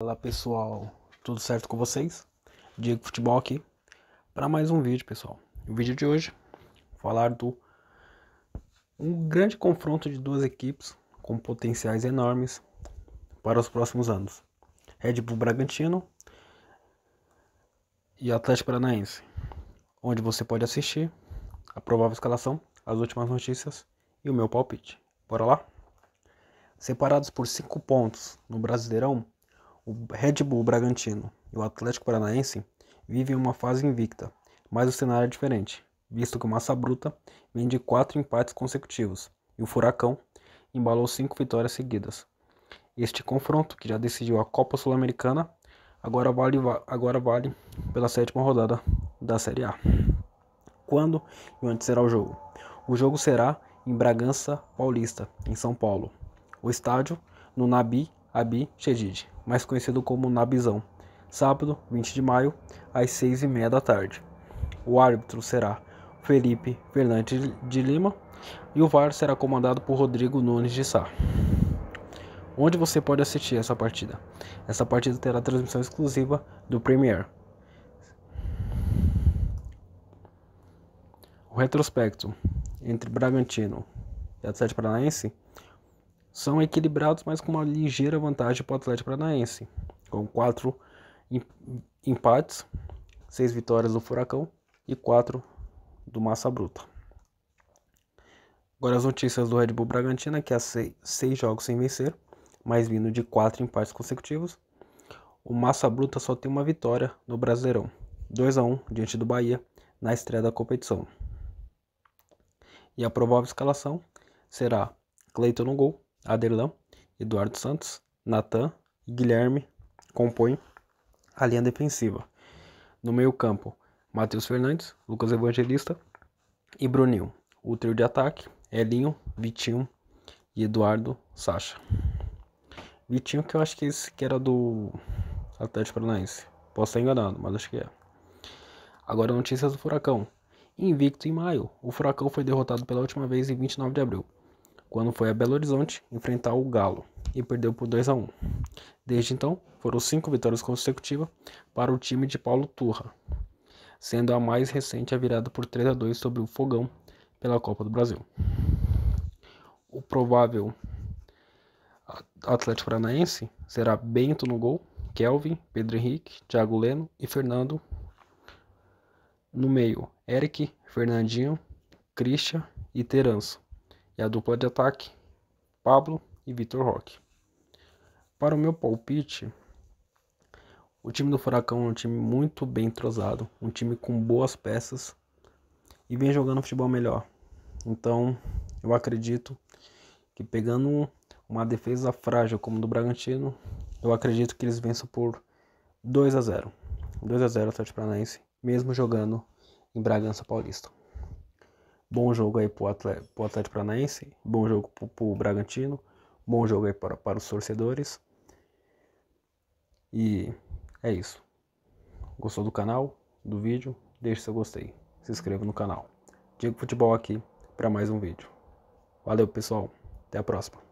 Olá pessoal, tudo certo com vocês? Diego Futebol aqui para mais um vídeo, pessoal. O vídeo de hoje falar do um grande confronto de duas equipes com potenciais enormes para os próximos anos. Red Bull Bragantino e Atlético Paranaense, onde você pode assistir a provável escalação, as últimas notícias e o meu palpite. Bora lá? Separados por cinco pontos no Brasileirão, o Red Bull Bragantino e o Atlético Paranaense vivem uma fase invicta, mas o cenário é diferente, visto que o Massa Bruta vem de quatro empates consecutivos e o Furacão embalou cinco vitórias seguidas. Este confronto, que já decidiu a Copa Sul-Americana, agora vale, agora vale pela sétima rodada da Série A. Quando e onde será o jogo? O jogo será em Bragança Paulista, em São Paulo. O estádio no Nabi Abi Shedid, mais conhecido como Nabizão, sábado 20 de maio, às 6 e meia da tarde. O árbitro será Felipe Fernandes de Lima e o VAR será comandado por Rodrigo Nunes de Sá. Onde você pode assistir essa partida? Essa partida terá transmissão exclusiva do Premier. O retrospecto entre Bragantino e Atlético Paranaense são equilibrados, mas com uma ligeira vantagem para o Atlético Paranaense, com quatro empates, seis vitórias do Furacão e quatro do Massa Bruta. Agora as notícias do Red Bull Bragantino, que há é seis jogos sem vencer, mas vindo de quatro empates consecutivos. O Massa Bruta só tem uma vitória no Brasileirão, 2 a 1 diante do Bahia na estreia da competição. E a provável escalação será Cleiton no gol, Adelão, Eduardo Santos, Natan e Guilherme compõem a linha defensiva. No meio-campo, Matheus Fernandes, Lucas Evangelista e Brunil. O trio de ataque, Elinho, Vitinho e Eduardo Sacha. Vitinho, que eu acho que esse que era do Atlético Paranaense. Posso estar enganado, mas acho que é. Agora notícias do Furacão. Invicto em maio, o Furacão foi derrotado pela última vez em 29 de abril quando foi a Belo Horizonte enfrentar o Galo e perdeu por 2 a 1. Desde então, foram cinco vitórias consecutivas para o time de Paulo Turra, sendo a mais recente a virada por 3 a 2 sobre o Fogão pela Copa do Brasil. O provável Atlético Paranaense será Bento no gol, Kelvin, Pedro Henrique, Thiago Leno e Fernando. No meio, Eric, Fernandinho, Christian e Terança e a dupla de ataque, Pablo e Vitor Roque. Para o meu palpite, o time do Furacão é um time muito bem entrosado, um time com boas peças e vem jogando futebol melhor. Então, eu acredito que pegando uma defesa frágil como do Bragantino, eu acredito que eles vençam por 2 a 0. 2 a 0 Atlético Paranaense, mesmo jogando em Bragança Paulista. Bom jogo aí pro Atlético, Atlético Paranaense, bom jogo pro, pro Bragantino, bom jogo aí para, para os torcedores. E é isso. Gostou do canal, do vídeo? Deixe seu gostei. Se inscreva no canal. Diego Futebol aqui para mais um vídeo. Valeu, pessoal. Até a próxima.